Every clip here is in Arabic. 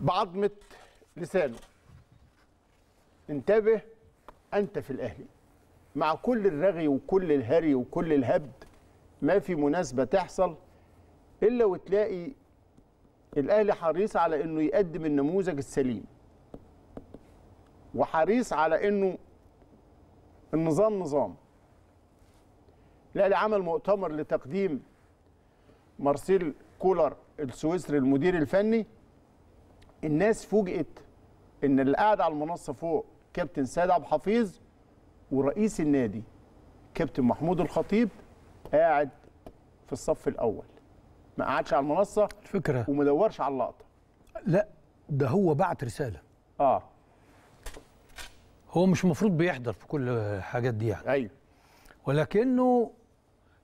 بعظمه لسانه انتبه انت في الاهلي مع كل الرغي وكل الهري وكل الهبد ما في مناسبه تحصل الا وتلاقي الاهلي حريص على انه يقدم النموذج السليم وحريص على انه النظام نظام الاهلي عمل مؤتمر لتقديم مارسيل كولر السويسري المدير الفني الناس فوجئت ان اللي قاعد على المنصه فوق كابتن سيد عبد الحفيظ ورئيس النادي كابتن محمود الخطيب قاعد في الصف الاول ما قعدش على المنصه الفكره وما دورش على اللقطه لا ده هو بعت رساله اه هو مش المفروض بيحضر في كل الحاجات دي يعني ايوه ولكنه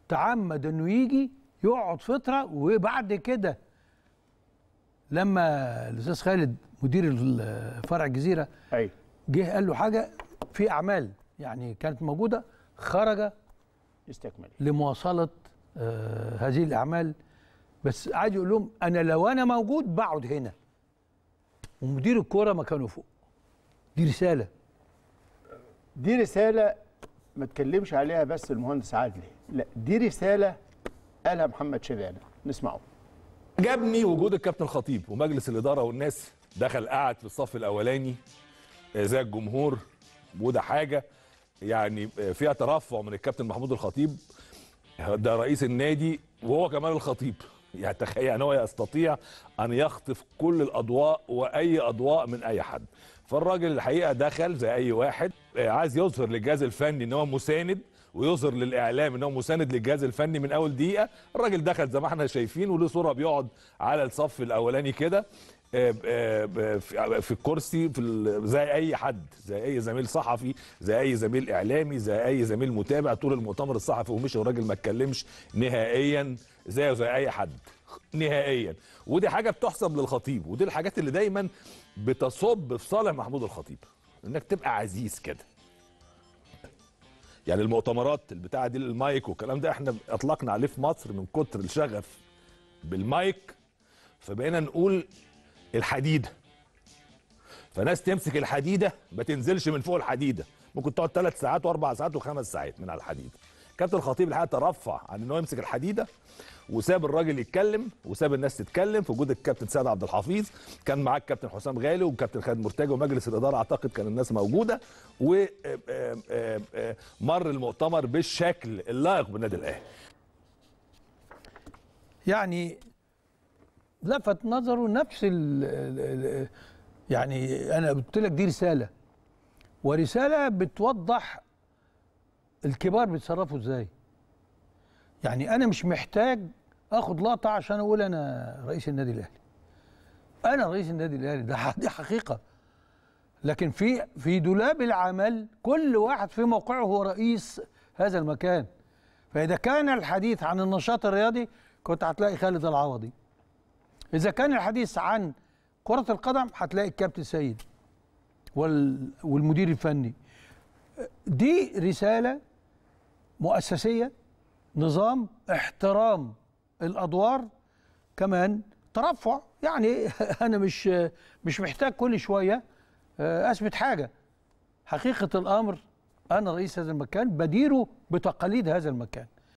تعمد انه يجي يقعد فتره وبعد كده لما الاستاذ خالد مدير فرع الجزيره ايوه جه قال له حاجه في اعمال يعني كانت موجوده خرج استكمال لمواصله آه هذه الاعمال بس عايز يقول لهم انا لو انا موجود بقعد هنا ومدير الكوره مكانه فوق دي رساله دي رساله ما تكلمش عليها بس المهندس عادلي لا دي رساله قالها محمد شبانه نسمعه عجبني وجود الكابتن خطيب ومجلس الاداره والناس دخل قعد في الصف الاولاني آه، زي الجمهور وده حاجه يعني آه، فيها ترفع من الكابتن محمود الخطيب ده رئيس النادي وهو كمان الخطيب يعني تخيل يعني هو يستطيع ان يخطف كل الاضواء واي اضواء من اي حد فالراجل الحقيقه دخل زي اي واحد آه، عايز يظهر للجهاز الفني ان هو مساند ويظهر للاعلام ان هو مساند للجهاز الفني من اول دقيقه الراجل دخل زي ما احنا شايفين وله صوره بيقعد على الصف الاولاني كده آه، آه، في الكرسي في زي اي حد زي اي زميل صحفي زي اي زميل اعلامي زي اي زميل متابع طول المؤتمر الصحفي ومشي الراجل ما اتكلمش نهائيا زيه زي اي حد نهائيا ودي حاجه بتحسب للخطيب ودي الحاجات اللي دايما بتصب في صالح محمود الخطيب انك تبقى عزيز كده يعني المؤتمرات البتاعه دي المايك والكلام ده احنا اطلقنا عليه في مصر من كتر الشغف بالمايك فبقينا نقول الحديده فناس تمسك الحديده ما تنزلش من فوق الحديده ممكن تقعد ثلاث ساعات واربع ساعات وخمس ساعات من على الحديده كابتن الخطيب الحقيقه ترفع عن ان هو يمسك الحديده وساب الراجل يتكلم وساب الناس تتكلم في وجود الكابتن سعد عبد الحفيظ كان معاه الكابتن حسام غالي والكابتن خالد مرتجى ومجلس الاداره اعتقد كان الناس موجوده ومر آه، آه، آه، المؤتمر بالشكل اللائق بالنادي الاهلي يعني لفت نظره نفس ال يعني انا قلت لك دي رساله ورساله بتوضح الكبار بيتصرفوا ازاي يعني انا مش محتاج اخد لقطه عشان اقول انا رئيس النادي الاهلي انا رئيس النادي الاهلي ده دي حقيقه لكن في في دولاب العمل كل واحد في موقعه هو رئيس هذا المكان فاذا كان الحديث عن النشاط الرياضي كنت هتلاقي خالد العوضي اذا كان الحديث عن كره القدم هتلاقي الكابتن سيد والمدير الفني دي رساله مؤسسية نظام احترام الأدوار كمان ترفع يعني أنا مش مش محتاج كل شوية آه، أثبت حاجة حقيقة الأمر أنا رئيس هذا المكان بديره بتقاليد هذا المكان